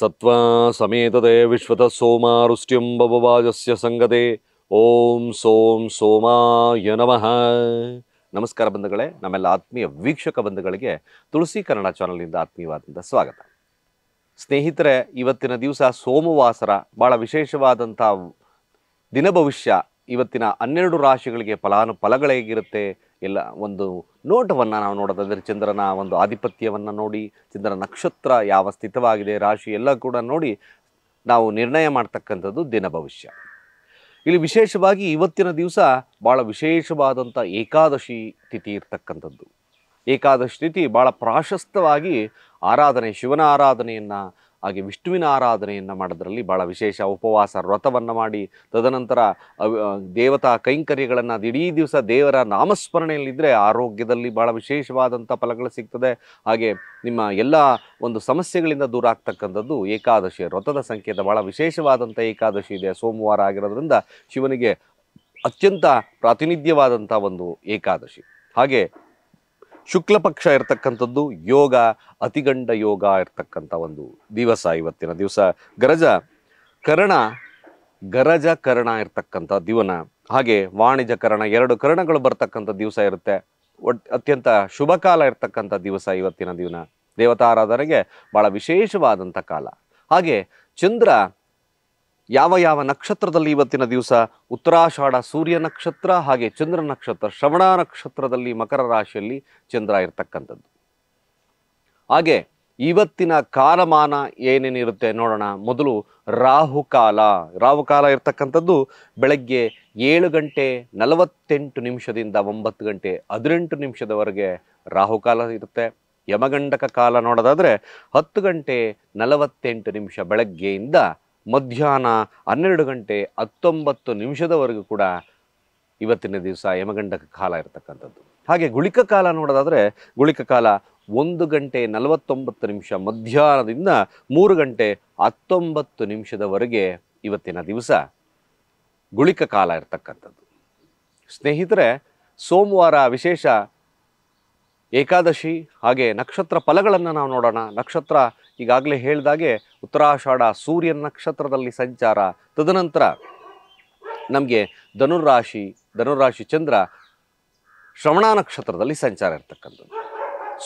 ಸತ್ವ ಸಮೇತದೆ ವಿಶ್ವತ ಸೋಮ सोमारुष्ट्युम्बवाजस्य ಸಂಗತೆ ಓಂ ಸೋಂ ಸೋಮಾಯ ನಮಃ ನಮಸ್ಕಾರ ಬಂಧುಗಳೇ ನಮ್ಮೆಲ್ಲ ಆತ್ಮೀಯ ವೀಕ್ಷಕ ಬಂಧುಗಳಿಗೆ ತುಳಸಿ ಕನ್ನಡ ಚಾನಲ್ನಿಂದ ಆತ್ಮೀಯವಾದಂಥ ಸ್ವಾಗತ ಸ್ನೇಹಿತರೆ ಇವತ್ತಿನ ದಿವಸ ಸೋಮವಾಸರ ಭಾಳ ವಿಶೇಷವಾದಂಥ ದಿನ ಭವಿಷ್ಯ ಇವತ್ತಿನ ಹನ್ನೆರಡು ರಾಶಿಗಳಿಗೆ ಫಲಾನುಫಲಗಳೇಗಿರುತ್ತೆ ಎಲ್ಲ ಒಂದು ನೋಟವನ್ನು ನಾವು ನೋಡೋದಾದರೆ ಚಂದ್ರನ ಒಂದು ಆಧಿಪತ್ಯವನ್ನು ನೋಡಿ ಚಂದ್ರ ನಕ್ಷತ್ರ ಯಾವ ಸ್ಥಿತವಾಗಿದೆ ರಾಶಿ ಎಲ್ಲ ಕೂಡ ನೋಡಿ ನಾವು ನಿರ್ಣಯ ಮಾಡ್ತಕ್ಕಂಥದ್ದು ದಿನ ಭವಿಷ್ಯ ಇಲ್ಲಿ ವಿಶೇಷವಾಗಿ ಇವತ್ತಿನ ದಿವಸ ಭಾಳ ವಿಶೇಷವಾದಂಥ ಏಕಾದಶಿ ತಿಥಿ ಇರ್ತಕ್ಕಂಥದ್ದು ಏಕಾದಶಿ ತಿಥಿ ಭಾಳ ಪ್ರಾಶಸ್ತವಾಗಿ ಆರಾಧನೆ ಶಿವನ ಆರಾಧನೆಯನ್ನು ಹಾಗೆ ವಿಷ್ಣುವಿನ ಆರಾಧನೆಯನ್ನು ಮಾಡೋದರಲ್ಲಿ ಭಾಳ ವಿಶೇಷ ಉಪವಾಸ ವ್ರತವನ್ನು ಮಾಡಿ ತದನಂತರ ದೇವತಾ ಕೈಂಕರ್ಯಗಳನ್ನು ಇಡೀ ದಿವಸ ದೇವರ ನಾಮಸ್ಮರಣೆಯಲ್ಲಿದ್ದರೆ ಆರೋಗ್ಯದಲ್ಲಿ ಭಾಳ ವಿಶೇಷವಾದಂಥ ಫಲಗಳು ಸಿಗ್ತದೆ ಹಾಗೆ ನಿಮ್ಮ ಎಲ್ಲ ಒಂದು ಸಮಸ್ಯೆಗಳಿಂದ ದೂರ ಆಗ್ತಕ್ಕಂಥದ್ದು ಏಕಾದಶಿ ವ್ರತದ ಸಂಕೇತ ಭಾಳ ವಿಶೇಷವಾದಂಥ ಏಕಾದಶಿ ಇದೆ ಸೋಮವಾರ ಆಗಿರೋದ್ರಿಂದ ಶಿವನಿಗೆ ಅತ್ಯಂತ ಪ್ರಾತಿನಿಧ್ಯವಾದಂಥ ಒಂದು ಏಕಾದಶಿ ಹಾಗೆ ಶುಕ್ಲ ಪಕ್ಷ ಇರ್ತಕ್ಕಂಥದ್ದು ಯೋಗ ಅತಿಗಂಡ ಯೋಗ ಇರತಕ್ಕಂಥ ಒಂದು ದಿವಸ ಇವತ್ತಿನ ದಿವಸ ಗರಜ ಕರ್ಣ ಗರಜ ಕರ್ಣ ಇರತಕ್ಕಂಥ ದಿವನ ಹಾಗೆ ವಾಣಿಜ್ಯ ಕರ್ಣ ಎರಡು ಕರ್ಣಗಳು ಬರ್ತಕ್ಕಂಥ ದಿವಸ ಇರುತ್ತೆ ಒಟ್ ಅತ್ಯಂತ ಶುಭ ಕಾಲ ಇರ್ತಕ್ಕಂಥ ದಿವಸ ಇವತ್ತಿನ ದಿವನ ದೇವತಾರಾಧನೆಗೆ ಭಾಳ ವಿಶೇಷವಾದಂಥ ಕಾಲ ಹಾಗೆ ಚಂದ್ರ ಯಾವ ಯಾವ ನಕ್ಷತ್ರದಲ್ಲಿ ಇವತ್ತಿನ ದಿವಸ ಉತ್ತರಾಷಾಢ ಸೂರ್ಯ ನಕ್ಷತ್ರ ಹಾಗೆ ಚಂದ್ರ ನಕ್ಷತ್ರ ಶ್ರವಣ ನಕ್ಷತ್ರದಲ್ಲಿ ಮಕರ ರಾಶಿಯಲ್ಲಿ ಚಂದ್ರ ಇರತಕ್ಕಂಥದ್ದು ಹಾಗೆ ಇವತ್ತಿನ ಕಾಲಮಾನ ಏನೇನಿರುತ್ತೆ ನೋಡೋಣ ಮೊದಲು ರಾಹುಕಾಲ ರಾಹುಕಾಲ ಇರ್ತಕ್ಕಂಥದ್ದು ಬೆಳಗ್ಗೆ ಏಳು ಗಂಟೆ ನಲವತ್ತೆಂಟು ನಿಮಿಷದಿಂದ ಒಂಬತ್ತು ಗಂಟೆ ಹದಿನೆಂಟು ನಿಮಿಷದವರೆಗೆ ರಾಹುಕಾಲ ಇರುತ್ತೆ ಯಮಗಂಡಕ ಕಾಲ ನೋಡೋದಾದರೆ ಹತ್ತು ಗಂಟೆ ನಲವತ್ತೆಂಟು ನಿಮಿಷ ಬೆಳಗ್ಗೆಯಿಂದ ಮಧ್ಯಾಹ್ನ ಹನ್ನೆರಡು ಗಂಟೆ ಹತ್ತೊಂಬತ್ತು ನಿಮಿಷದವರೆಗೂ ಕೂಡ ಇವತ್ತಿನ ದಿವಸ ಯಮಗಂಡಕ ಕಾಲ ಇರತಕ್ಕಂಥದ್ದು ಹಾಗೆ ಗುಳಿಕ ಕಾಲ ನೋಡೋದಾದರೆ ಗುಳಿಕ ಕಾಲ ಒಂದು ಗಂಟೆ ನಲವತ್ತೊಂಬತ್ತು ನಿಮಿಷ ಮಧ್ಯಾಹ್ನದಿಂದ ಮೂರು ಗಂಟೆ ಹತ್ತೊಂಬತ್ತು ನಿಮಿಷದವರೆಗೆ ಇವತ್ತಿನ ದಿವಸ ಗುಳಿಕ ಕಾಲ ಇರತಕ್ಕಂಥದ್ದು ಸ್ನೇಹಿತರೆ ಸೋಮವಾರ ವಿಶೇಷ ಏಕಾದಶಿ ಹಾಗೆ ನಕ್ಷತ್ರ ಫಲಗಳನ್ನು ನಾವು ನೋಡೋಣ ನಕ್ಷತ್ರ ಈಗಾಗಲೇ ಹೇಳಿದಾಗೆ ಉತ್ತರಾಷಾಢ ಸೂರ್ಯನ ನಕ್ಷತ್ರದಲ್ಲಿ ಸಂಚಾರ ತದನಂತರ ನಮಗೆ ಧನುರಾಶಿ ಧನುರಾಶಿ ಚಂದ್ರ ಶ್ರವಣ ನಕ್ಷತ್ರದಲ್ಲಿ ಸಂಚಾರ ಇರ್ತಕ್ಕಂಥದ್ದು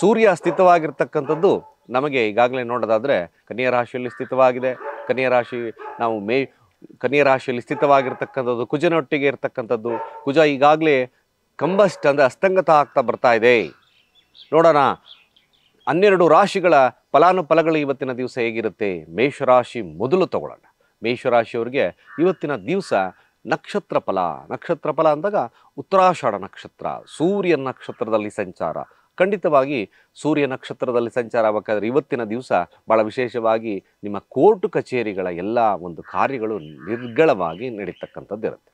ಸೂರ್ಯ ಸ್ಥಿತವಾಗಿರ್ತಕ್ಕಂಥದ್ದು ನಮಗೆ ಈಗಾಗಲೇ ನೋಡೋದಾದರೆ ಕನ್ಯಾ ರಾಶಿಯಲ್ಲಿ ಸ್ಥಿತವಾಗಿದೆ ಕನ್ಯಾ ರಾಶಿ ನಾವು ಮೇ ಕನ್ಯಾ ರಾಶಿಯಲ್ಲಿ ಸ್ಥಿತವಾಗಿರ್ತಕ್ಕಂಥದ್ದು ಕುಜನೊಟ್ಟಿಗೆ ಇರ್ತಕ್ಕಂಥದ್ದು ಕುಜ ಈಗಾಗಲೇ ಕಂಬಸ್ಟ್ ಅಂದರೆ ಅಸ್ತಂಗತ ಆಗ್ತಾ ಬರ್ತಾ ಇದೆ ನೋಡೋಣ ಹನ್ನೆರಡು ರಾಶಿಗಳ ಫಲಾನುಫಲಗಳು ಇವತ್ತಿನ ದಿವಸ ಹೇಗಿರುತ್ತೆ ಮೇಷರಾಶಿ ಮೊದಲು ತಗೊಳ್ಳೋಣ ಮೇಷರಾಶಿಯವರಿಗೆ ಇವತ್ತಿನ ದಿವಸ ನಕ್ಷತ್ರ ಫಲ ನಕ್ಷತ್ರ ಫಲ ಅಂದಾಗ ಉತ್ತರಾಷಾಢ ನಕ್ಷತ್ರ ಸೂರ್ಯ ನಕ್ಷತ್ರದಲ್ಲಿ ಸಂಚಾರ ಖಂಡಿತವಾಗಿ ಸೂರ್ಯ ನಕ್ಷತ್ರದಲ್ಲಿ ಸಂಚಾರ ಆಗಬೇಕಾದ್ರೆ ಇವತ್ತಿನ ದಿವಸ ಭಾಳ ವಿಶೇಷವಾಗಿ ನಿಮ್ಮ ಕೋರ್ಟ್ ಕಚೇರಿಗಳ ಎಲ್ಲ ಒಂದು ಕಾರ್ಯಗಳು ನಿರ್ಗಳವಾಗಿ ನಡೀತಕ್ಕಂಥದ್ದಿರುತ್ತೆ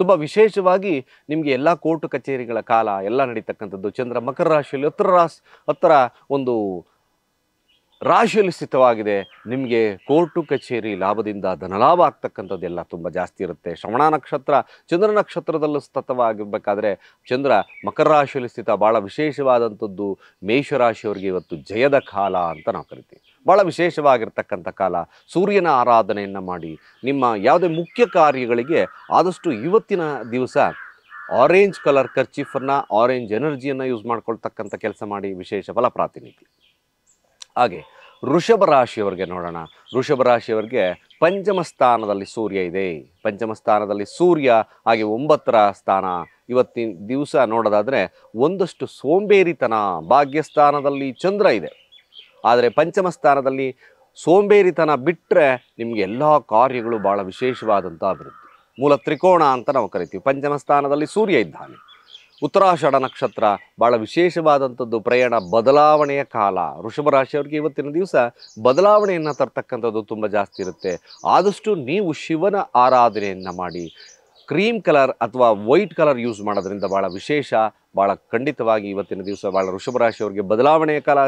ತುಂಬ ವಿಶೇಷವಾಗಿ ನಿಮಗೆ ಎಲ್ಲ ಕೋರ್ಟ್ ಕಚೇರಿಗಳ ಕಾಲ ಎಲ್ಲ ನಡೀತಕ್ಕಂಥದ್ದು ಚಂದ್ರ ಮಕರ ರಾಶಿಯಲ್ಲಿ ಹತ್ತಿರ ರಾಸ್ ಹತ್ತಿರ ಒಂದು ರಾಶಿಯಲ್ಲಿ ಸ್ಥಿತವಾಗಿದೆ ನಿಮಗೆ ಕೋರ್ಟು ಕಚೇರಿ ಲಾಭದಿಂದ ಧನಲಾಭ ಆಗ್ತಕ್ಕಂಥದ್ದೆಲ್ಲ ತುಂಬ ಜಾಸ್ತಿ ಇರುತ್ತೆ ಶ್ರವಣ ನಕ್ಷತ್ರ ಚಂದ್ರ ನಕ್ಷತ್ರದಲ್ಲೂ ಸ್ಥಿತವಾಗಿರಬೇಕಾದ್ರೆ ಚಂದ್ರ ಮಕರ ರಾಶಿಯಲ್ಲಿ ಸ್ಥಿತ ಭಾಳ ವಿಶೇಷವಾದಂಥದ್ದು ಮೇಷರಾಶಿಯವರಿಗೆ ಇವತ್ತು ಜಯದ ಕಾಲ ಅಂತ ನಾವು ಕರಿತೀವಿ ಭಾಳ ವಿಶೇಷವಾಗಿರ್ತಕ್ಕಂಥ ಕಾಲ ಸೂರ್ಯನ ಆರಾಧನೆಯನ್ನು ಮಾಡಿ ನಿಮ್ಮ ಯಾವುದೇ ಮುಖ್ಯ ಕಾರ್ಯಗಳಿಗೆ ಆದಷ್ಟು ಇವತ್ತಿನ ದಿವಸ ಆರೆಂಜ್ ಕಲರ್ ಕರ್ಚಿಫನ್ನು ಆರೆಂಜ್ ಎನರ್ಜಿಯನ್ನು ಯೂಸ್ ಮಾಡ್ಕೊಳ್ತಕ್ಕಂಥ ಕೆಲಸ ಮಾಡಿ ವಿಶೇಷ ಫಲ ಪ್ರಾತಿನಿಧಿ ಹಾಗೆ ವೃಷಭ ರಾಶಿಯವರಿಗೆ ನೋಡೋಣ ವೃಷಭ ರಾಶಿಯವರಿಗೆ ಪಂಚಮ ಸ್ಥಾನದಲ್ಲಿ ಸೂರ್ಯ ಇದೆ ಪಂಚಮ ಸ್ಥಾನದಲ್ಲಿ ಸೂರ್ಯ ಹಾಗೆ ಒಂಬತ್ತರ ಸ್ಥಾನ ಇವತ್ತಿನ ದಿವಸ ನೋಡೋದಾದರೆ ಒಂದಷ್ಟು ಸೋಂಬೇರಿತನ ಭಾಗ್ಯಸ್ಥಾನದಲ್ಲಿ ಚಂದ್ರ ಇದೆ ಆದರೆ ಪಂಚಮ ಸ್ಥಾನದಲ್ಲಿ ಸೋಂಬೇರಿತನ ಬಿಟ್ಟರೆ ನಿಮಗೆ ಎಲ್ಲ ಕಾರ್ಯಗಳು ಭಾಳ ವಿಶೇಷವಾದಂಥ ಅಭಿವೃದ್ಧಿ ಮೂಲ ತ್ರಿಕೋಣ ಅಂತ ನಾವು ಕರಿತೀವಿ ಪಂಚಮ ಸ್ಥಾನದಲ್ಲಿ ಸೂರ್ಯ ಇದ್ದಾನೆ ಉತ್ತರಾಷಾಢ ನಕ್ಷತ್ರ ಭಾಳ ವಿಶೇಷವಾದಂಥದ್ದು ಪ್ರಯಾಣ ಬದಲಾವಣೆಯ ಕಾಲ ವೃಷಭ ರಾಶಿಯವ್ರಿಗೆ ಇವತ್ತಿನ ದಿವಸ ಬದಲಾವಣೆಯನ್ನು ತರ್ತಕ್ಕಂಥದ್ದು ತುಂಬ ಜಾಸ್ತಿ ಇರುತ್ತೆ ಆದಷ್ಟು ನೀವು ಶಿವನ ಆರಾಧನೆಯನ್ನು ಮಾಡಿ ಕ್ರೀಮ್ ಕಲರ್ ಅಥವಾ ವೈಟ್ ಕಲರ್ ಯೂಸ್ ಮಾಡೋದರಿಂದ ಭಾಳ ವಿಶೇಷ ಭಾಳ ಖಂಡಿತವಾಗಿ ಇವತ್ತಿನ ದಿವಸ ಭಾಳ ರಾಶಿಯವರಿಗೆ ಬದಲಾವಣೆಯ ಕಾಲ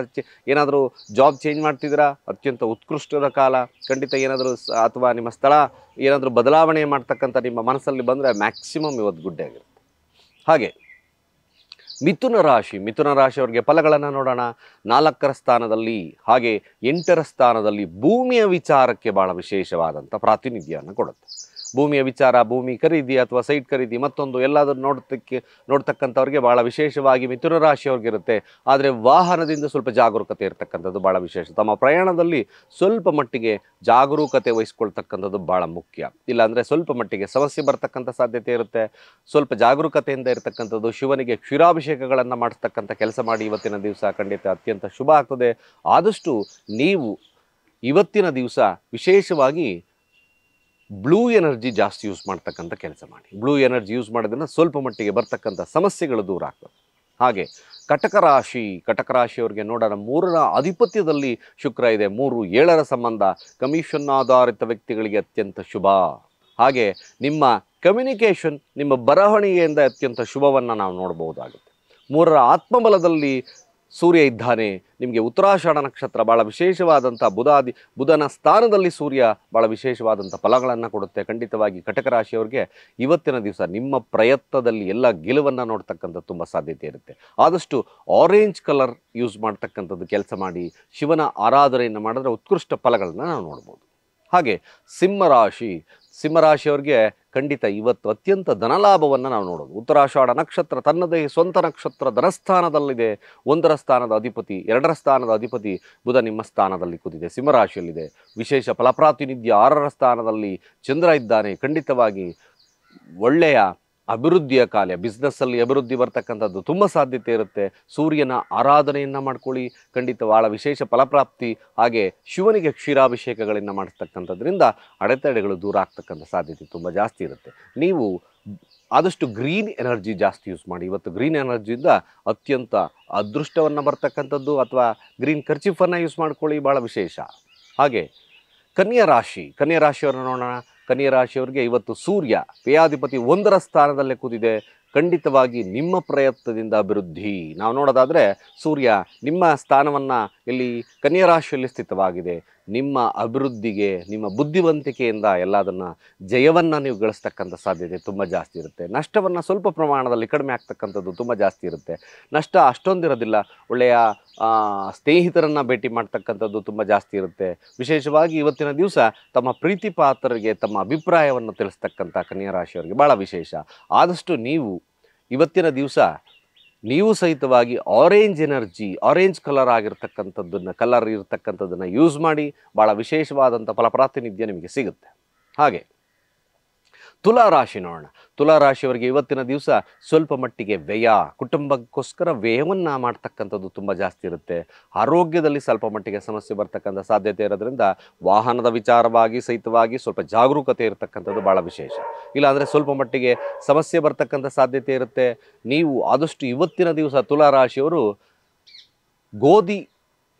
ಏನಾದರೂ ಜಾಬ್ ಚೇಂಜ್ ಮಾಡ್ತಿದ್ದೀರಾ ಅತ್ಯಂತ ಉತ್ಕೃಷ್ಟದ ಕಾಲ ಖಂಡಿತ ಏನಾದರೂ ಅಥವಾ ನಿಮ್ಮ ಸ್ಥಳ ಏನಾದರೂ ಬದಲಾವಣೆ ಮಾಡ್ತಕ್ಕಂಥ ನಿಮ್ಮ ಮನಸ್ಸಲ್ಲಿ ಬಂದರೆ ಮ್ಯಾಕ್ಸಿಮಮ್ ಇವತ್ತು ಗುಡ್ಡೆ ಆಗಿರುತ್ತೆ ಹಾಗೆ ಮಿಥುನ ರಾಶಿ ಮಿಥುನ ರಾಶಿಯವರಿಗೆ ಫಲಗಳನ್ನು ನೋಡೋಣ ನಾಲ್ಕರ ಸ್ಥಾನದಲ್ಲಿ ಹಾಗೆ ಎಂಟರ ಸ್ಥಾನದಲ್ಲಿ ಭೂಮಿಯ ವಿಚಾರಕ್ಕೆ ಭಾಳ ವಿಶೇಷವಾದಂಥ ಪ್ರಾತಿನಿಧ್ಯವನ್ನು ಕೊಡುತ್ತೆ ಭೂಮಿಯ ವಿಚಾರ ಭೂಮಿ ಖರೀದಿ ಅಥವಾ ಸೈಟ್ ಖರೀದಿ ಮತ್ತೊಂದು ಎಲ್ಲಾದರೂ ನೋಡ್ತಕ್ಕೆ ನೋಡ್ತಕ್ಕಂಥವ್ರಿಗೆ ಭಾಳ ವಿಶೇಷವಾಗಿ ಮಿಥುನ ರಾಶಿಯವ್ರಿಗಿರುತ್ತೆ ಆದರೆ ವಾಹನದಿಂದ ಸ್ವಲ್ಪ ಜಾಗರೂಕತೆ ಇರತಕ್ಕಂಥದ್ದು ಭಾಳ ವಿಶೇಷ ತಮ್ಮ ಪ್ರಯಾಣದಲ್ಲಿ ಸ್ವಲ್ಪ ಮಟ್ಟಿಗೆ ಜಾಗರೂಕತೆ ವಹಿಸ್ಕೊಳ್ತಕ್ಕಂಥದ್ದು ಭಾಳ ಮುಖ್ಯ ಇಲ್ಲಾಂದರೆ ಸ್ವಲ್ಪ ಮಟ್ಟಿಗೆ ಸಮಸ್ಯೆ ಬರ್ತಕ್ಕಂಥ ಸಾಧ್ಯತೆ ಇರುತ್ತೆ ಸ್ವಲ್ಪ ಜಾಗರೂಕತೆಯಿಂದ ಇರತಕ್ಕಂಥದ್ದು ಶಿವನಿಗೆ ಕ್ಷೀರಾಭಿಷೇಕಗಳನ್ನು ಮಾಡಿಸ್ತಕ್ಕಂಥ ಕೆಲಸ ಮಾಡಿ ಇವತ್ತಿನ ದಿವಸ ಖಂಡಿತ ಅತ್ಯಂತ ಶುಭ ಆಗ್ತದೆ ಆದಷ್ಟು ನೀವು ಇವತ್ತಿನ ದಿವಸ ವಿಶೇಷವಾಗಿ ಬ್ಲೂ ಎನರ್ಜಿ ಜಾಸ್ತಿ ಯೂಸ್ ಮಾಡ್ತಕ್ಕಂಥ ಕೆಲಸ ಮಾಡಿ ಬ್ಲೂ ಎನರ್ಜಿ ಯೂಸ್ ಮಾಡೋದನ್ನು ಸ್ವಲ್ಪ ಮಟ್ಟಿಗೆ ಬರ್ತಕ್ಕಂಥ ಸಮಸ್ಯೆಗಳು ದೂರ ಆಗ್ತದೆ ಹಾಗೆ ಕಟಕ ರಾಶಿ ಕಟಕ ರಾಶಿಯವರಿಗೆ ನೋಡೋಣ ಮೂರರ ಆಧಿಪತ್ಯದಲ್ಲಿ ಶುಕ್ರ ಇದೆ ಮೂರು ಏಳರ ಸಂಬಂಧ ಕಮಿಷನ್ ಆಧಾರಿತ ವ್ಯಕ್ತಿಗಳಿಗೆ ಅತ್ಯಂತ ಶುಭ ಹಾಗೆ ನಿಮ್ಮ ಕಮ್ಯುನಿಕೇಷನ್ ನಿಮ್ಮ ಬರವಣಿಗೆಯಿಂದ ಅತ್ಯಂತ ಶುಭವನ್ನು ನಾವು ನೋಡ್ಬೋದಾಗುತ್ತೆ ಮೂರರ ಆತ್ಮಬಲದಲ್ಲಿ ಸೂರ್ಯ ಇದ್ದಾನೆ ನಿಮಗೆ ಉತ್ತರಾಷಾಢ ನಕ್ಷತ್ರ ಭಾಳ ವಿಶೇಷವಾದಂಥ ಬುಧಾದಿ ಬುಧನ ಸ್ಥಾನದಲ್ಲಿ ಸೂರ್ಯ ಭಾಳ ವಿಶೇಷವಾದಂಥ ಫಲಗಳನ್ನು ಕೊಡುತ್ತೆ ಖಂಡಿತವಾಗಿ ಕಟಕ ರಾಶಿಯವರಿಗೆ ಇವತ್ತಿನ ದಿವಸ ನಿಮ್ಮ ಪ್ರಯತ್ನದಲ್ಲಿ ಎಲ್ಲ ಗೆಲುವನ್ನು ನೋಡ್ತಕ್ಕಂಥ ತುಂಬ ಸಾಧ್ಯತೆ ಇರುತ್ತೆ ಆದಷ್ಟು ಆರೆಂಜ್ ಕಲರ್ ಯೂಸ್ ಮಾಡ್ತಕ್ಕಂಥದ್ದು ಕೆಲಸ ಮಾಡಿ ಶಿವನ ಆರಾಧನೆಯನ್ನು ಮಾಡಿದ್ರೆ ಉತ್ಕೃಷ್ಟ ಫಲಗಳನ್ನು ನಾವು ನೋಡ್ಬೋದು ಹಾಗೆ ಸಿಂಹರಾಶಿ ಸಿಂಹರಾಶಿಯವ್ರಿಗೆ ಖಂಡಿತ ಇವತ್ತು ಅತ್ಯಂತ ಧನಲಾಭವನ್ನು ನಾವು ನೋಡೋದು ಉತ್ತರಾಷಾಢ ನಕ್ಷತ್ರ ತನ್ನದೇ ಸ್ವಂತ ನಕ್ಷತ್ರ ಧನಸ್ಥಾನದಲ್ಲಿದೆ ಒಂದರ ಸ್ಥಾನದ ಅಧಿಪತಿ ಎರಡರ ಸ್ಥಾನದ ಅಧಿಪತಿ ಬುಧ ನಿಮ್ಮ ಸ್ಥಾನದಲ್ಲಿ ಕುದಿದೆ ಸಿಂಹರಾಶಿಯಲ್ಲಿದೆ ವಿಶೇಷ ಫಲಪ್ರಾತಿನಿಧ್ಯ ಆರರ ಸ್ಥಾನದಲ್ಲಿ ಚಂದ್ರ ಇದ್ದಾನೆ ಖಂಡಿತವಾಗಿ ಒಳ್ಳೆಯ ಅಭಿವೃದ್ಧಿಯ ಕಾಲ ಬಿಸ್ನೆಸ್ಸಲ್ಲಿ ಅಭಿವೃದ್ಧಿ ಬರ್ತಕ್ಕಂಥದ್ದು ತುಂಬ ಸಾಧ್ಯತೆ ಇರುತ್ತೆ ಸೂರ್ಯನ ಆರಾಧನೆಯನ್ನು ಮಾಡ್ಕೊಳ್ಳಿ ಖಂಡಿತ ಭಾಳ ವಿಶೇಷ ಫಲಪ್ರಾಪ್ತಿ ಹಾಗೆ ಶಿವನಿಗೆ ಕ್ಷೀರಾಭಿಷೇಕಗಳನ್ನು ಮಾಡಿಸ್ತಕ್ಕಂಥದ್ರಿಂದ ಅಡೆತಡೆಗಳು ದೂರ ಆಗ್ತಕ್ಕಂಥ ಸಾಧ್ಯತೆ ತುಂಬ ಜಾಸ್ತಿ ಇರುತ್ತೆ ನೀವು ಆದಷ್ಟು ಗ್ರೀನ್ ಎನರ್ಜಿ ಜಾಸ್ತಿ ಯೂಸ್ ಮಾಡಿ ಇವತ್ತು ಗ್ರೀನ್ ಎನರ್ಜಿಯಿಂದ ಅತ್ಯಂತ ಅದೃಷ್ಟವನ್ನು ಬರ್ತಕ್ಕಂಥದ್ದು ಅಥವಾ ಗ್ರೀನ್ ಖರ್ಚಿಫನ್ನು ಯೂಸ್ ಮಾಡ್ಕೊಳ್ಳಿ ಭಾಳ ವಿಶೇಷ ಹಾಗೆ ಕನ್ಯಾ ರಾಶಿ ಕನ್ಯಾ ರಾಶಿಯವರನ್ನು ನೋಡೋಣ ಕನ್ಯಾ ರಾಶಿಯವರಿಗೆ ಇವತ್ತು ಸೂರ್ಯ ಪೇಯಾಧಿಪತಿ ಒಂದರ ಸ್ಥಾನದಲ್ಲೇ ಕೂತಿದೆ ಖಂಡಿತವಾಗಿ ನಿಮ್ಮ ಪ್ರಯತ್ನದಿಂದ ಅಭಿವೃದ್ಧಿ ನಾವು ನೋಡೋದಾದರೆ ಸೂರ್ಯ ನಿಮ್ಮ ಸ್ಥಾನವನ್ನು ಇಲ್ಲಿ ಕನ್ಯಾ ರಾಶಿಯಲ್ಲಿ ಸ್ಥಿತವಾಗಿದೆ ನಿಮ್ಮ ಅಭಿವೃದ್ಧಿಗೆ ನಿಮ್ಮ ಬುದ್ಧಿವಂತಿಕೆಯಿಂದ ಎಲ್ಲದನ್ನು ಜಯವನ್ನು ನೀವು ಗಳಿಸ್ತಕ್ಕಂಥ ಸಾಧ್ಯತೆ ತುಂಬ ಜಾಸ್ತಿ ಇರುತ್ತೆ ನಷ್ಟವನ್ನು ಸ್ವಲ್ಪ ಪ್ರಮಾಣದಲ್ಲಿ ಕಡಿಮೆ ಆಗ್ತಕ್ಕಂಥದ್ದು ತುಂಬ ಜಾಸ್ತಿ ಇರುತ್ತೆ ನಷ್ಟ ಅಷ್ಟೊಂದಿರೋದಿಲ್ಲ ಒಳ್ಳೆಯ ಸ್ನೇಹಿತರನ್ನು ಭೇಟಿ ಮಾಡ್ತಕ್ಕಂಥದ್ದು ತುಂಬ ಜಾಸ್ತಿ ಇರುತ್ತೆ ವಿಶೇಷವಾಗಿ ಇವತ್ತಿನ ದಿವಸ ತಮ್ಮ ಪ್ರೀತಿ ಪಾತ್ರರಿಗೆ ತಮ್ಮ ಅಭಿಪ್ರಾಯವನ್ನು ತಿಳಿಸ್ತಕ್ಕಂಥ ಕನ್ಯಾ ರಾಶಿಯವರಿಗೆ ಭಾಳ ವಿಶೇಷ ಆದಷ್ಟು ನೀವು ಇವತ್ತಿನ ದಿವಸ ನೀವು ಸಹಿತವಾಗಿ ಆರೆಂಜ್ ಎನರ್ಜಿ ಆರೆಂಜ್ ಕಲರ್ ಆಗಿರ್ತಕ್ಕಂಥದ್ದನ್ನು ಕಲರ್ ಇರತಕ್ಕಂಥದ್ದನ್ನು ಯೂಸ್ ಮಾಡಿ ಭಾಳ ವಿಶೇಷವಾದಂಥ ಫಲಪ್ರಾತಿನಿಧ್ಯ ನಿಮಗೆ ಸಿಗುತ್ತೆ ಹಾಗೆ ತುಲಾ ರಾಶಿ ನೋಡೋಣ ತುಲಾ ರಾಶಿಯವರಿಗೆ ಇವತ್ತಿನ ದಿವಸ ಸ್ವಲ್ಪ ಮಟ್ಟಿಗೆ ವ್ಯಯ ಕುಟುಂಬಕ್ಕೋಸ್ಕರ ವ್ಯಯವನ್ನು ಮಾಡ್ತಕ್ಕಂಥದ್ದು ತುಂಬ ಜಾಸ್ತಿ ಇರುತ್ತೆ ಆರೋಗ್ಯದಲ್ಲಿ ಸ್ವಲ್ಪ ಮಟ್ಟಿಗೆ ಸಮಸ್ಯೆ ಬರ್ತಕ್ಕಂಥ ಸಾಧ್ಯತೆ ಇರೋದ್ರಿಂದ ವಾಹನದ ವಿಚಾರವಾಗಿ ಸಹಿತವಾಗಿ ಸ್ವಲ್ಪ ಜಾಗರೂಕತೆ ಇರತಕ್ಕಂಥದ್ದು ಭಾಳ ವಿಶೇಷ ಇಲ್ಲಾಂದರೆ ಸ್ವಲ್ಪ ಮಟ್ಟಿಗೆ ಸಮಸ್ಯೆ ಬರ್ತಕ್ಕಂಥ ಸಾಧ್ಯತೆ ಇರುತ್ತೆ ನೀವು ಆದಷ್ಟು ಇವತ್ತಿನ ದಿವಸ ತುಲಾ ರಾಶಿಯವರು ಗೋಧಿ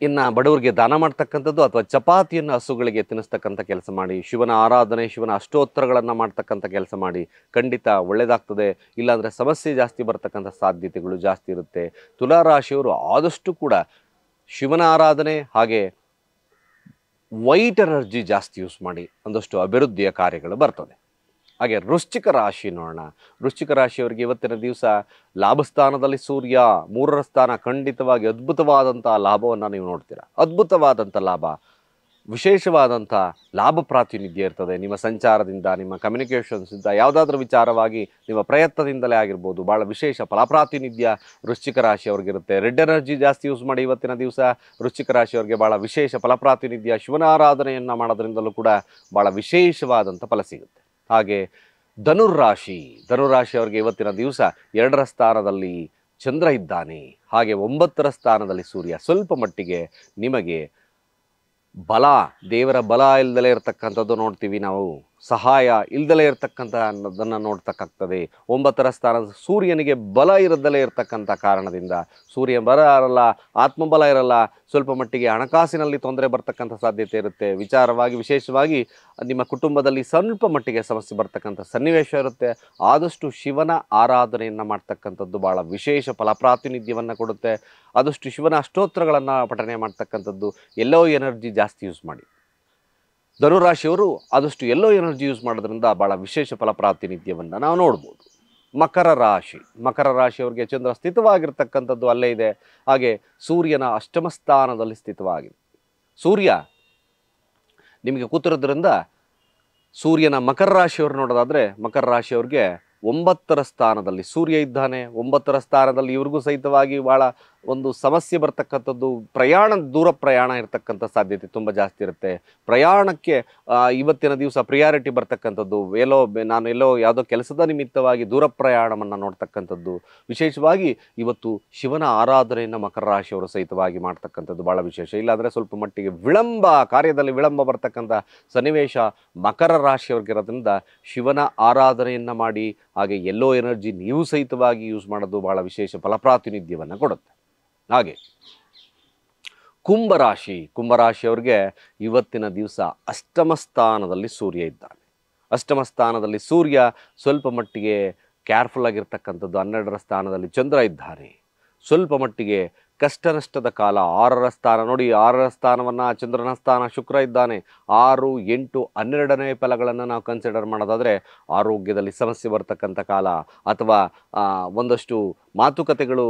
ಇನ್ನು ಬಡವರಿಗೆ ದಾನ ಮಾಡ್ತಕ್ಕಂಥದ್ದು ಅಥವಾ ಚಪಾತಿಯನ್ನು ಹಸುಗಳಿಗೆ ತಿನ್ನಿಸ್ತಕ್ಕಂಥ ಕೆಲಸ ಮಾಡಿ ಶಿವನ ಆರಾಧನೆ ಶಿವನ ಅಷ್ಟೋತ್ತರಗಳನ್ನು ಮಾಡ್ತಕ್ಕಂಥ ಕೆಲಸ ಮಾಡಿ ಖಂಡಿತ ಒಳ್ಳೆಯದಾಗ್ತದೆ ಇಲ್ಲಾಂದರೆ ಸಮಸ್ಯೆ ಜಾಸ್ತಿ ಬರ್ತಕ್ಕಂಥ ಸಾಧ್ಯತೆಗಳು ಜಾಸ್ತಿ ಇರುತ್ತೆ ತುಲಾರಾಶಿಯವರು ಆದಷ್ಟು ಕೂಡ ಶಿವನ ಆರಾಧನೆ ಹಾಗೆ ವೈಟ್ ಎನರ್ಜಿ ಜಾಸ್ತಿ ಯೂಸ್ ಮಾಡಿ ಒಂದಷ್ಟು ಅಭಿವೃದ್ಧಿಯ ಕಾರ್ಯಗಳು ಬರ್ತದೆ ಹಾಗೆ ವೃಶ್ಚಿಕ ರಾಶಿ ನೋಡೋಣ ವೃಶ್ಚಿಕ ರಾಶಿಯವರಿಗೆ ಇವತ್ತಿನ ದಿವಸ ಲಾಭ ಸ್ಥಾನದಲ್ಲಿ ಸೂರ್ಯ ಮೂರರ ಸ್ಥಾನ ಖಂಡಿತವಾಗಿ ಅದ್ಭುತವಾದಂಥ ಲಾಭವನ್ನು ನೀವು ನೋಡ್ತೀರ ಅದ್ಭುತವಾದಂಥ ಲಾಭ ವಿಶೇಷವಾದಂಥ ಲಾಭ ಪ್ರಾತಿನಿಧ್ಯ ಇರ್ತದೆ ನಿಮ್ಮ ಸಂಚಾರದಿಂದ ನಿಮ್ಮ ಕಮ್ಯುನಿಕೇಷನ್ಸಿಂದ ಯಾವುದಾದ್ರೂ ವಿಚಾರವಾಗಿ ನಿಮ್ಮ ಪ್ರಯತ್ನದಿಂದಲೇ ಆಗಿರ್ಬೋದು ಭಾಳ ವಿಶೇಷ ಫಲಪ್ರಾತಿನಿಧ್ಯ ವೃಶ್ಚಿಕ ರಾಶಿಯವ್ರಿಗಿರುತ್ತೆ ರೆಡ್ ಎನರ್ಜಿ ಜಾಸ್ತಿ ಯೂಸ್ ಮಾಡಿ ಇವತ್ತಿನ ದಿವಸ ವೃಶ್ಚಿಕ ರಾಶಿಯವರಿಗೆ ಭಾಳ ವಿಶೇಷ ಫಲಪ್ರಾತಿನಿಧ್ಯ ಶಿವನಾರಾಧನೆಯನ್ನು ಮಾಡೋದ್ರಿಂದಲೂ ಕೂಡ ಭಾಳ ವಿಶೇಷವಾದಂಥ ಫಲ ಸಿಗುತ್ತೆ ಹಾಗೆ ಧನುರ್ ಧನುರಾಶಿ ಅವರಿಗೆ ಇವತ್ತಿನ ದಿವಸ ಎರಡರ ಸ್ಥಾನದಲ್ಲಿ ಚಂದ್ರ ಇದ್ದಾನೆ ಹಾಗೆ ಒಂಬತ್ತರ ಸ್ಥಾನದಲ್ಲಿ ಸೂರ್ಯ ಸ್ವಲ್ಪ ಮಟ್ಟಿಗೆ ನಿಮಗೆ ಬಲ ದೇವರ ಬಲ ಇಲ್ಲದಲೇ ಇರತಕ್ಕಂಥದ್ದು ನೋಡ್ತೀವಿ ನಾವು ಸಹಾಯ ಇಲ್ದಲೇ ಇರತಕ್ಕಂಥ ಅನ್ನೋದನ್ನು ನೋಡ್ತಕ್ಕಾಗ್ತದೆ ಒಂಬತ್ತರ ಸ್ಥಾನ ಸೂರ್ಯನಿಗೆ ಬಲ ಇರದಲೇ ಇರತಕ್ಕಂಥ ಕಾರಣದಿಂದ ಸೂರ್ಯ ಬಲ ಇರಲ್ಲ ಆತ್ಮಬಲ ಇರಲ್ಲ ಸ್ವಲ್ಪ ಮಟ್ಟಿಗೆ ಹಣಕಾಸಿನಲ್ಲಿ ತೊಂದರೆ ಬರ್ತಕ್ಕಂಥ ಸಾಧ್ಯತೆ ಇರುತ್ತೆ ವಿಚಾರವಾಗಿ ವಿಶೇಷವಾಗಿ ನಿಮ್ಮ ಕುಟುಂಬದಲ್ಲಿ ಸ್ವಲ್ಪ ಮಟ್ಟಿಗೆ ಸಮಸ್ಯೆ ಬರ್ತಕ್ಕಂಥ ಸನ್ನಿವೇಶ ಇರುತ್ತೆ ಆದಷ್ಟು ಶಿವನ ಆರಾಧನೆಯನ್ನು ಮಾಡ್ತಕ್ಕಂಥದ್ದು ಭಾಳ ವಿಶೇಷ ಫಲಪ್ರಾತಿನಿಧ್ಯವನ್ನು ಕೊಡುತ್ತೆ ಆದಷ್ಟು ಶಿವನ ಅಷ್ಟೋತ್ರಗಳನ್ನು ಪಠನೆ ಮಾಡ್ತಕ್ಕಂಥದ್ದು ಎಲ್ಲೋ ಎನರ್ಜಿ ಜಾಸ್ತಿ ಯೂಸ್ ಮಾಡಿ ಧನುರಾಶಿಯವರು ಆದಷ್ಟು ಎಲ್ಲೋ ಎನರ್ಜಿ ಯೂಸ್ ಮಾಡೋದ್ರಿಂದ ಭಾಳ ವಿಶೇಷ ಫಲ ಪ್ರಾತಿನಿಧ್ಯವನ್ನು ನಾವು ನೋಡ್ಬೋದು ಮಕರ ರಾಶಿ ಮಕರ ರಾಶಿಯವರಿಗೆ ಚಂದ್ರ ಸ್ಥಿತವಾಗಿರ್ತಕ್ಕಂಥದ್ದು ಅಲ್ಲೇ ಇದೆ ಹಾಗೆ ಸೂರ್ಯನ ಅಷ್ಟಮ ಸ್ಥಾನದಲ್ಲಿ ಸ್ಥಿತವಾಗಿದೆ ಸೂರ್ಯ ನಿಮಗೆ ಕೂತಿರೋದ್ರಿಂದ ಸೂರ್ಯನ ಮಕರ ರಾಶಿಯವರು ನೋಡೋದಾದರೆ ಮಕರ ರಾಶಿಯವ್ರಿಗೆ ಒಂಬತ್ತರ ಸ್ಥಾನದಲ್ಲಿ ಸೂರ್ಯ ಇದ್ದಾನೆ ಒಂಬತ್ತರ ಸ್ಥಾನದಲ್ಲಿ ಇವ್ರಿಗೂ ಸಹಿತವಾಗಿ ಭಾಳ ಒಂದು ಸಮಸ್ಯೆ ಬರ್ತಕ್ಕಂಥದ್ದು ಪ್ರಯಾಣ ದೂರ ಪ್ರಯಾಣ ಇರತಕ್ಕಂಥ ಸಾಧ್ಯತೆ ತುಂಬ ಜಾಸ್ತಿ ಇರುತ್ತೆ ಪ್ರಯಾಣಕ್ಕೆ ಇವತ್ತಿನ ದಿವಸ ಪ್ರಿಯಾರಿಟಿ ಬರ್ತಕ್ಕಂಥದ್ದು ಎಲ್ಲೋ ನಾನು ಎಲ್ಲೋ ಯಾವುದೋ ಕೆಲಸದ ನಿಮಿತ್ತವಾಗಿ ದೂರ ಪ್ರಯಾಣವನ್ನು ನೋಡ್ತಕ್ಕಂಥದ್ದು ವಿಶೇಷವಾಗಿ ಇವತ್ತು ಶಿವನ ಆರಾಧನೆಯನ್ನು ಮಕರ ರಾಶಿಯವರು ಸಹಿತವಾಗಿ ಮಾಡ್ತಕ್ಕಂಥದ್ದು ಭಾಳ ವಿಶೇಷ ಇಲ್ಲಾಂದರೆ ಸ್ವಲ್ಪ ಮಟ್ಟಿಗೆ ವಿಳಂಬ ಕಾರ್ಯದಲ್ಲಿ ವಿಳಂಬ ಬರ್ತಕ್ಕಂಥ ಸನ್ನಿವೇಶ ಮಕರ ರಾಶಿಯವ್ರಿಗಿರೋದ್ರಿಂದ ಶಿವನ ಆರಾಧನೆಯನ್ನು ಮಾಡಿ ಹಾಗೆ ಎಲ್ಲೋ ಎನರ್ಜಿ ನೀವು ಸಹಿತವಾಗಿ ಯೂಸ್ ಮಾಡೋದು ಭಾಳ ವಿಶೇಷ ಫಲಪ್ರಾತಿನಿಧ್ಯವನ್ನು ಕೊಡುತ್ತೆ ಹಾಗೆ ಕುಂಭರಾಶಿ ಕುಂಭರಾಶಿಯವ್ರಿಗೆ ಇವತ್ತಿನ ದಿವಸ ಅಷ್ಟಮ ಸ್ಥಾನದಲ್ಲಿ ಸೂರ್ಯ ಇದ್ದಾನೆ ಅಷ್ಟಮ ಸ್ಥಾನದಲ್ಲಿ ಸೂರ್ಯ ಸ್ವಲ್ಪ ಮಟ್ಟಿಗೆ ಕೇರ್ಫುಲ್ ಆಗಿರ್ತಕ್ಕಂಥದ್ದು ಹನ್ನೆರಡರ ಸ್ಥಾನದಲ್ಲಿ ಚಂದ್ರ ಇದ್ದಾರೆ ಸ್ವಲ್ಪ ಮಟ್ಟಿಗೆ ಕಷ್ಟನಷ್ಟದ ಕಾಲ ಆರರ ಸ್ಥಾನ ನೋಡಿ ಆರರ ಸ್ಥಾನವನ್ನು ಚಂದ್ರನ ಸ್ಥಾನ ಶುಕ್ರ ಇದ್ದಾನೆ ಆರು ಎಂಟು ಹನ್ನೆರಡನೇ ಫಲಗಳನ್ನು ನಾವು ಕನ್ಸಿಡರ್ ಮಾಡೋದಾದರೆ ಆರೋಗ್ಯದಲ್ಲಿ ಸಮಸ್ಯೆ ಬರ್ತಕ್ಕಂಥ ಕಾಲ ಅಥವಾ ಒಂದಷ್ಟು ಮಾತುಕತೆಗಳು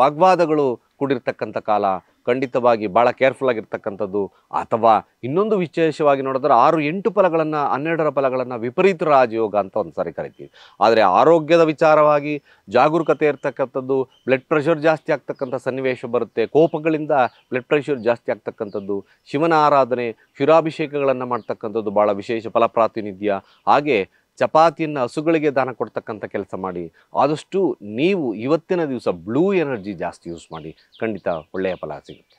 ವಾಗ್ವಾದಗಳು ಕೂಡಿರ್ತಕ್ಕಂಥ ಕಾಲ ಖಂಡಿತವಾಗಿ ಭಾಳ ಕೇರ್ಫುಲ್ ಆಗಿರ್ತಕ್ಕಂಥದ್ದು ಅಥವಾ ಇನ್ನೊಂದು ವಿಶೇಷವಾಗಿ ನೋಡಿದ್ರೆ ಆರು ಎಂಟು ಫಲಗಳನ್ನು ಹನ್ನೆರಡರ ಫಲಗಳನ್ನು ವಿಪರೀತ ರಾಜಯೋಗ ಅಂತ ಒಂದು ಸಾರಿ ಕರಿತೀವಿ ಆದರೆ ಆರೋಗ್ಯದ ವಿಚಾರವಾಗಿ ಜಾಗರೂಕತೆ ಇರ್ತಕ್ಕಂಥದ್ದು ಬ್ಲಡ್ ಪ್ರೆಷರ್ ಜಾಸ್ತಿ ಆಗ್ತಕ್ಕಂಥ ಸನ್ನಿವೇಶ ಬರುತ್ತೆ ಕೋಪಗಳಿಂದ ಬ್ಲಡ್ ಪ್ರೆಷರ್ ಜಾಸ್ತಿ ಆಗ್ತಕ್ಕಂಥದ್ದು ಶಿವನ ಆರಾಧನೆ ಶಿರಾಭಿಷೇಕಗಳನ್ನು ಮಾಡ್ತಕ್ಕಂಥದ್ದು ಭಾಳ ವಿಶೇಷ ಫಲಪ್ರಾತಿನಿಧ್ಯ ಹಾಗೆ ಚಪಾತಿಯನ್ನು ಹಸುಗಳಿಗೆ ದಾನ ಕೊಡ್ತಕ್ಕಂಥ ಕೆಲಸ ಮಾಡಿ ಆದಷ್ಟು ನೀವು ಇವತ್ತಿನ ದಿವಸ ಬ್ಲೂ ಎನರ್ಜಿ ಜಾಸ್ತಿ ಯೂಸ್ ಮಾಡಿ ಖಂಡಿತ ಒಳ್ಳೆಯ ಫಲ ಸಿಗುತ್ತೆ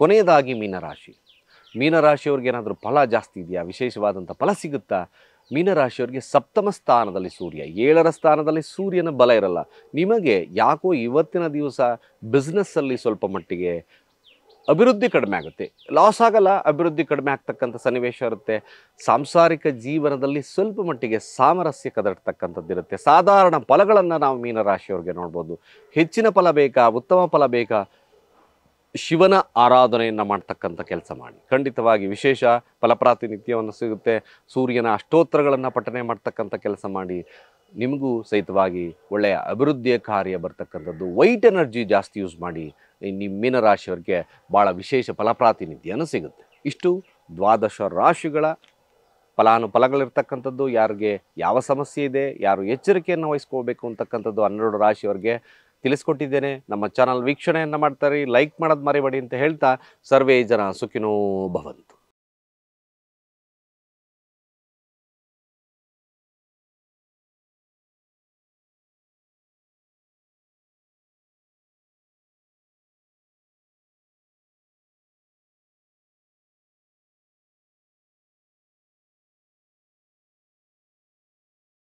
ಕೊನೆಯದಾಗಿ ಮೀನರಾಶಿ ಮೀನರಾಶಿಯವ್ರಿಗೆ ಏನಾದರೂ ಫಲ ಜಾಸ್ತಿ ಇದೆಯಾ ವಿಶೇಷವಾದಂಥ ಫಲ ಸಿಗುತ್ತಾ ಮೀನರಾಶಿಯವರಿಗೆ ಸಪ್ತಮ ಸ್ಥಾನದಲ್ಲಿ ಸೂರ್ಯ ಏಳರ ಸ್ಥಾನದಲ್ಲಿ ಸೂರ್ಯನ ಬಲ ಇರಲ್ಲ ನಿಮಗೆ ಯಾಕೋ ಇವತ್ತಿನ ದಿವಸ ಬಿಸ್ನೆಸ್ಸಲ್ಲಿ ಸ್ವಲ್ಪ ಮಟ್ಟಿಗೆ ಅಭಿವೃದ್ಧಿ ಕಡಿಮೆ ಆಗುತ್ತೆ ಲಾಸ್ ಆಗಲ್ಲ ಅಭಿವೃದ್ಧಿ ಕಡಿಮೆ ಆಗ್ತಕ್ಕಂಥ ಸನ್ನಿವೇಶ ಇರುತ್ತೆ ಸಾಂಸಾರಿಕ ಜೀವನದಲ್ಲಿ ಸ್ವಲ್ಪ ಮಟ್ಟಿಗೆ ಸಾಮರಸ್ಯ ಕದಡ್ತಕ್ಕಂಥದ್ದಿರುತ್ತೆ ಸಾಧಾರಣ ಫಲಗಳನ್ನು ನಾವು ಮೀನರಾಶಿಯವ್ರಿಗೆ ನೋಡ್ಬೋದು ಹೆಚ್ಚಿನ ಫಲ ಬೇಕಾ ಉತ್ತಮ ಫಲ ಬೇಕಾ ಶಿವನ ಆರಾಧನೆಯನ್ನು ಮಾಡ್ತಕ್ಕಂಥ ಕೆಲಸ ಮಾಡಿ ಖಂಡಿತವಾಗಿ ವಿಶೇಷ ಫಲಪ್ರಾತಿನಿತ್ಯವನ್ನು ಸಿಗುತ್ತೆ ಸೂರ್ಯನ ಅಷ್ಟೋತ್ತರಗಳನ್ನು ಪಠನೆ ಮಾಡ್ತಕ್ಕಂಥ ಕೆಲಸ ಮಾಡಿ ನಿಮಗೂ ಸಹಿತವಾಗಿ ಒಳ್ಳೆಯ ಅಭಿವೃದ್ಧಿಯ ಕಾರ್ಯ ಬರ್ತಕ್ಕಂಥದ್ದು ವೈಟ್ ಎನರ್ಜಿ ಜಾಸ್ತಿ ಯೂಸ್ ಮಾಡಿ ನಿಮ್ಮ ರಾಶಿಯವರಿಗೆ ಭಾಳ ವಿಶೇಷ ಫಲಪ್ರಾತಿನಿಧ್ಯನ ಸಿಗುತ್ತೆ ಇಷ್ಟು ದ್ವಾದಶ ರಾಶಿಗಳ ಫಲಾನುಫಲಗಳಿರ್ತಕ್ಕಂಥದ್ದು ಯಾರಿಗೆ ಯಾವ ಸಮಸ್ಯೆ ಇದೆ ಯಾರು ಎಚ್ಚರಿಕೆಯನ್ನು ವಹಿಸ್ಕೋಬೇಕು ಅಂತಕ್ಕಂಥದ್ದು ಹನ್ನೆರಡು ರಾಶಿಯವರಿಗೆ ತಿಳಿಸ್ಕೊಟ್ಟಿದ್ದೇನೆ ನಮ್ಮ ಚಾನಲ್ ವೀಕ್ಷಣೆಯನ್ನು ಮಾಡ್ತಾರೆ ಲೈಕ್ ಮಾಡೋದು ಮರಿಬೇಡಿ ಅಂತ ಹೇಳ್ತಾ ಸರ್ವೇ ಜನ ಸುಖಿನೋ ಭವಂತು